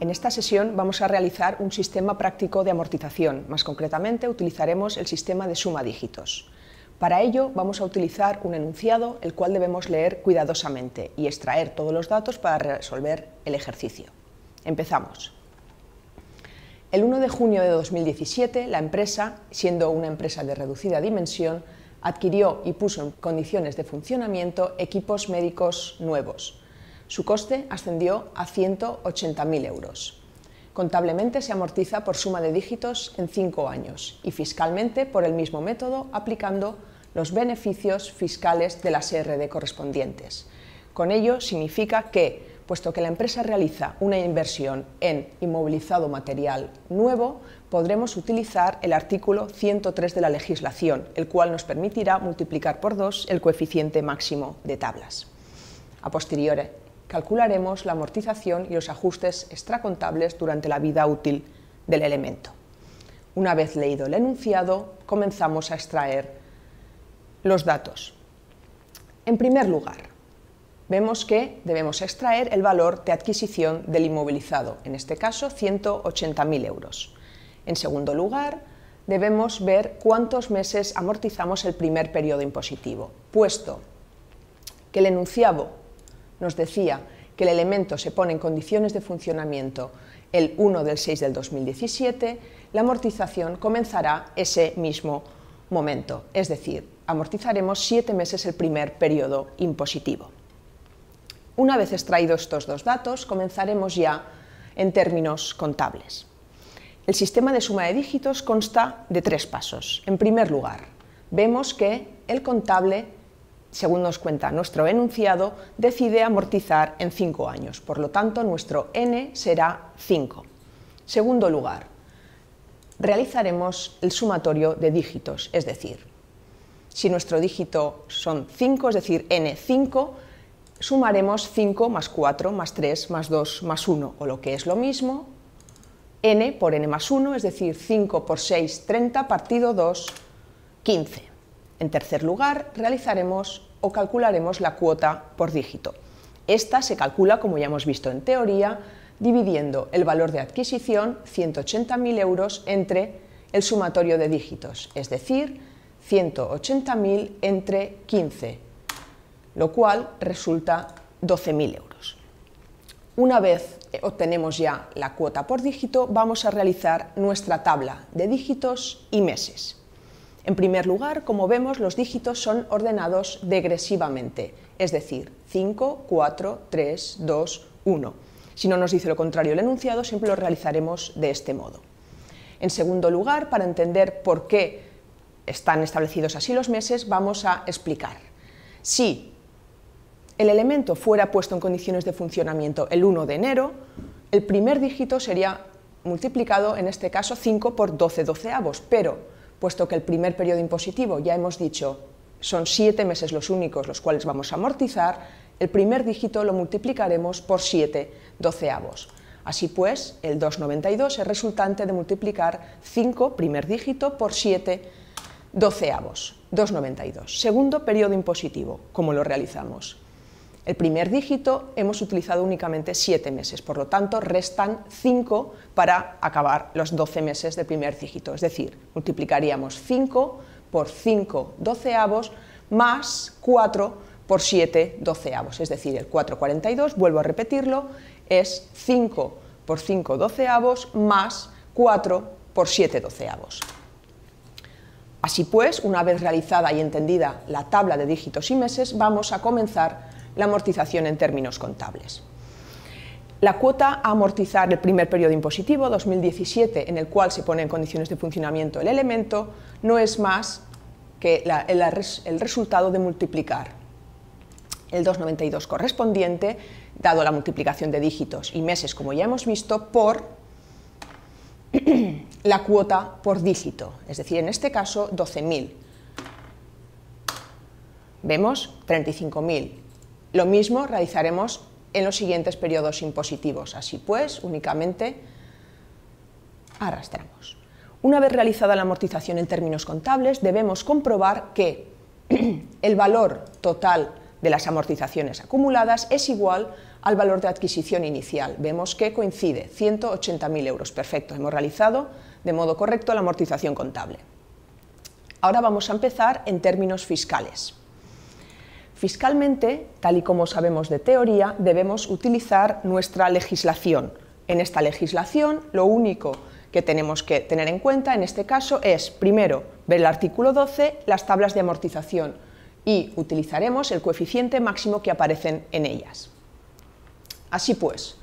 En esta sesión vamos a realizar un sistema práctico de amortización, más concretamente utilizaremos el sistema de suma dígitos. Para ello vamos a utilizar un enunciado el cual debemos leer cuidadosamente y extraer todos los datos para resolver el ejercicio. Empezamos. El 1 de junio de 2017, la empresa, siendo una empresa de reducida dimensión, adquirió y puso en condiciones de funcionamiento equipos médicos nuevos, su coste ascendió a 180.000 euros. Contablemente se amortiza por suma de dígitos en cinco años y fiscalmente por el mismo método aplicando los beneficios fiscales de las ERD correspondientes. Con ello significa que, puesto que la empresa realiza una inversión en inmovilizado material nuevo, podremos utilizar el artículo 103 de la legislación, el cual nos permitirá multiplicar por dos el coeficiente máximo de tablas. A posteriori calcularemos la amortización y los ajustes extracontables durante la vida útil del elemento. Una vez leído el enunciado, comenzamos a extraer los datos. En primer lugar, vemos que debemos extraer el valor de adquisición del inmovilizado, en este caso 180.000 euros. En segundo lugar, debemos ver cuántos meses amortizamos el primer periodo impositivo, puesto que el enunciado nos decía que el elemento se pone en condiciones de funcionamiento el 1 del 6 del 2017, la amortización comenzará ese mismo momento, es decir, amortizaremos siete meses el primer periodo impositivo. Una vez extraídos estos dos datos, comenzaremos ya en términos contables. El sistema de suma de dígitos consta de tres pasos. En primer lugar, vemos que el contable según nos cuenta nuestro enunciado, decide amortizar en 5 años. Por lo tanto, nuestro n será 5. Segundo lugar, realizaremos el sumatorio de dígitos, es decir, si nuestro dígito son 5, es decir, n5, sumaremos 5 más 4 más 3 más 2 más 1, o lo que es lo mismo, n por n más 1, es decir, 5 por 6, 30, partido 2, 15. En tercer lugar, realizaremos o calcularemos la cuota por dígito. Esta se calcula, como ya hemos visto en teoría, dividiendo el valor de adquisición, 180.000 euros, entre el sumatorio de dígitos, es decir, 180.000 entre 15, lo cual resulta 12.000 euros. Una vez obtenemos ya la cuota por dígito, vamos a realizar nuestra tabla de dígitos y meses. En primer lugar, como vemos, los dígitos son ordenados degresivamente, es decir, 5, 4, 3, 2, 1. Si no nos dice lo contrario el enunciado, siempre lo realizaremos de este modo. En segundo lugar, para entender por qué están establecidos así los meses, vamos a explicar. Si el elemento fuera puesto en condiciones de funcionamiento el 1 de enero, el primer dígito sería multiplicado, en este caso, 5 por 12 doceavos, pero puesto que el primer periodo impositivo, ya hemos dicho, son siete meses los únicos los cuales vamos a amortizar, el primer dígito lo multiplicaremos por siete doceavos. Así pues, el 2,92 es resultante de multiplicar 5, primer dígito, por 7 doceavos, 2,92. Segundo periodo impositivo, ¿cómo lo realizamos? El primer dígito hemos utilizado únicamente 7 meses, por lo tanto restan 5 para acabar los 12 meses del primer dígito, es decir, multiplicaríamos 5 por 5 doceavos más 4 por 7 doceavos, es decir, el 4,42, vuelvo a repetirlo, es 5 por 5 doceavos más 4 por 7 doceavos. Así pues, una vez realizada y entendida la tabla de dígitos y meses, vamos a comenzar la amortización en términos contables. La cuota a amortizar el primer periodo impositivo 2017, en el cual se pone en condiciones de funcionamiento el elemento, no es más que el resultado de multiplicar el 292 correspondiente, dado la multiplicación de dígitos y meses, como ya hemos visto, por la cuota por dígito, es decir, en este caso 12.000. Vemos 35.000 lo mismo realizaremos en los siguientes periodos impositivos. Así pues, únicamente arrastramos. Una vez realizada la amortización en términos contables, debemos comprobar que el valor total de las amortizaciones acumuladas es igual al valor de adquisición inicial. Vemos que coincide, 180.000 euros. Perfecto, hemos realizado de modo correcto la amortización contable. Ahora vamos a empezar en términos fiscales. Fiscalmente, tal y como sabemos de teoría, debemos utilizar nuestra legislación. En esta legislación, lo único que tenemos que tener en cuenta en este caso es, primero, ver el artículo 12, las tablas de amortización y utilizaremos el coeficiente máximo que aparecen en ellas. Así pues,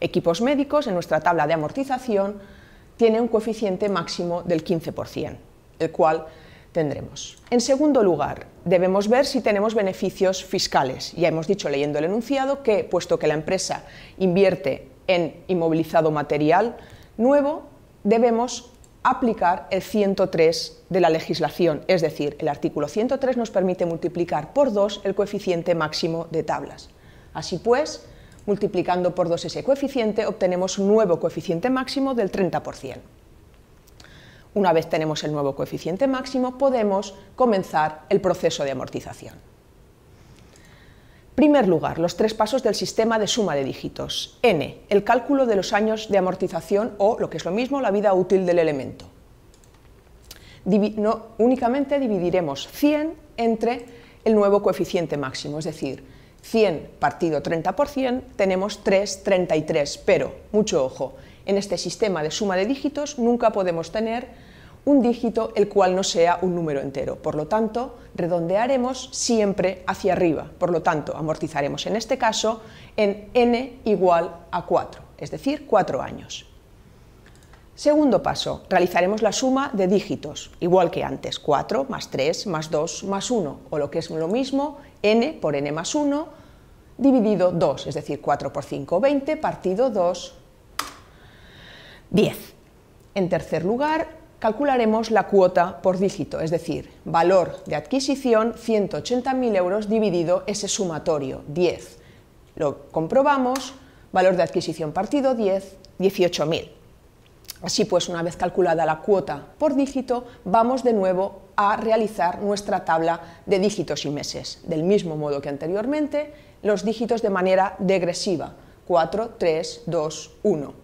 equipos médicos en nuestra tabla de amortización tiene un coeficiente máximo del 15%, el cual tendremos. En segundo lugar, debemos ver si tenemos beneficios fiscales. Ya hemos dicho leyendo el enunciado que, puesto que la empresa invierte en inmovilizado material nuevo, debemos aplicar el 103 de la legislación, es decir, el artículo 103 nos permite multiplicar por 2 el coeficiente máximo de tablas. Así pues, multiplicando por 2 ese coeficiente obtenemos un nuevo coeficiente máximo del 30%. Una vez tenemos el nuevo coeficiente máximo, podemos comenzar el proceso de amortización. Primer lugar, los tres pasos del sistema de suma de dígitos. N, el cálculo de los años de amortización o, lo que es lo mismo, la vida útil del elemento. únicamente dividiremos 100 entre el nuevo coeficiente máximo, es decir, 100 partido 30%, tenemos 3,33, pero, mucho ojo, en este sistema de suma de dígitos nunca podemos tener un dígito el cual no sea un número entero. Por lo tanto, redondearemos siempre hacia arriba. Por lo tanto, amortizaremos en este caso en n igual a 4, es decir, 4 años. Segundo paso, realizaremos la suma de dígitos, igual que antes, 4 más 3 más 2 más 1, o lo que es lo mismo, n por n más 1 dividido 2, es decir, 4 por 5, 20, partido 2, 10. En tercer lugar, calcularemos la cuota por dígito, es decir, valor de adquisición 180.000 euros dividido ese sumatorio, 10. Lo comprobamos, valor de adquisición partido 10, 18.000. Así pues, una vez calculada la cuota por dígito, vamos de nuevo a realizar nuestra tabla de dígitos y meses. Del mismo modo que anteriormente, los dígitos de manera degresiva, 4, 3, 2, 1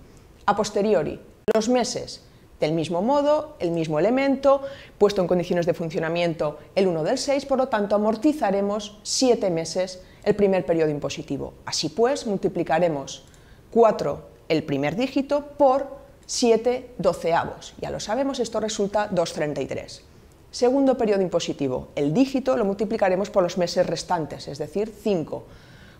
a posteriori, los meses, del mismo modo, el mismo elemento, puesto en condiciones de funcionamiento el 1 del 6, por lo tanto amortizaremos 7 meses el primer periodo impositivo. Así pues, multiplicaremos 4 el primer dígito por 7 doceavos. Ya lo sabemos, esto resulta 2,33. Segundo periodo impositivo, el dígito lo multiplicaremos por los meses restantes, es decir, 5.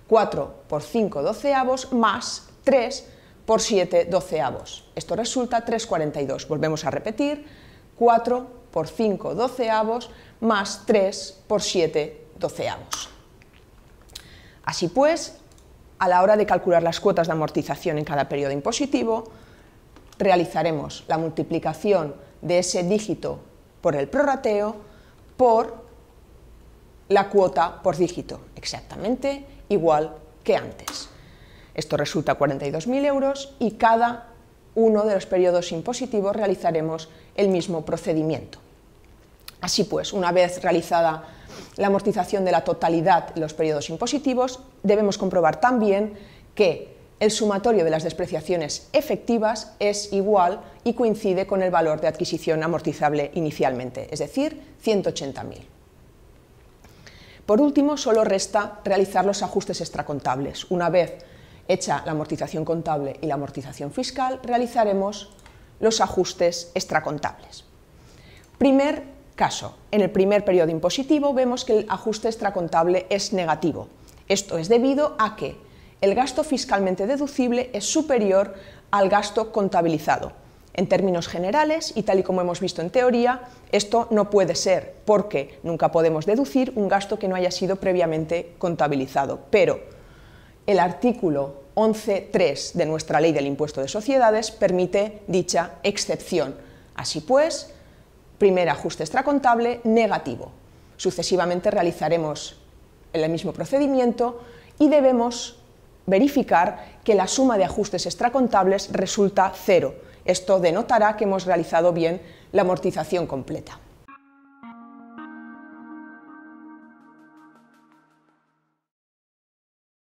4 por 5 doceavos más 3 por 7 doceavos. Esto resulta 3,42. Volvemos a repetir, 4 por 5 doceavos más 3 por 7 doceavos. Así pues, a la hora de calcular las cuotas de amortización en cada periodo impositivo, realizaremos la multiplicación de ese dígito por el prorrateo por la cuota por dígito, exactamente igual que antes. Esto resulta 42.000 euros y cada uno de los periodos impositivos realizaremos el mismo procedimiento. Así pues, una vez realizada la amortización de la totalidad de los periodos impositivos, debemos comprobar también que el sumatorio de las despreciaciones efectivas es igual y coincide con el valor de adquisición amortizable inicialmente, es decir, 180.000. Por último, solo resta realizar los ajustes extracontables. Una vez Hecha la amortización contable y la amortización fiscal, realizaremos los ajustes extracontables. Primer caso, en el primer periodo impositivo vemos que el ajuste extracontable es negativo. Esto es debido a que el gasto fiscalmente deducible es superior al gasto contabilizado. En términos generales, y tal y como hemos visto en teoría, esto no puede ser, porque nunca podemos deducir un gasto que no haya sido previamente contabilizado. Pero el artículo 11.3 de nuestra Ley del Impuesto de Sociedades permite dicha excepción. Así pues, primer ajuste extracontable negativo. Sucesivamente realizaremos el mismo procedimiento y debemos verificar que la suma de ajustes extracontables resulta cero. Esto denotará que hemos realizado bien la amortización completa.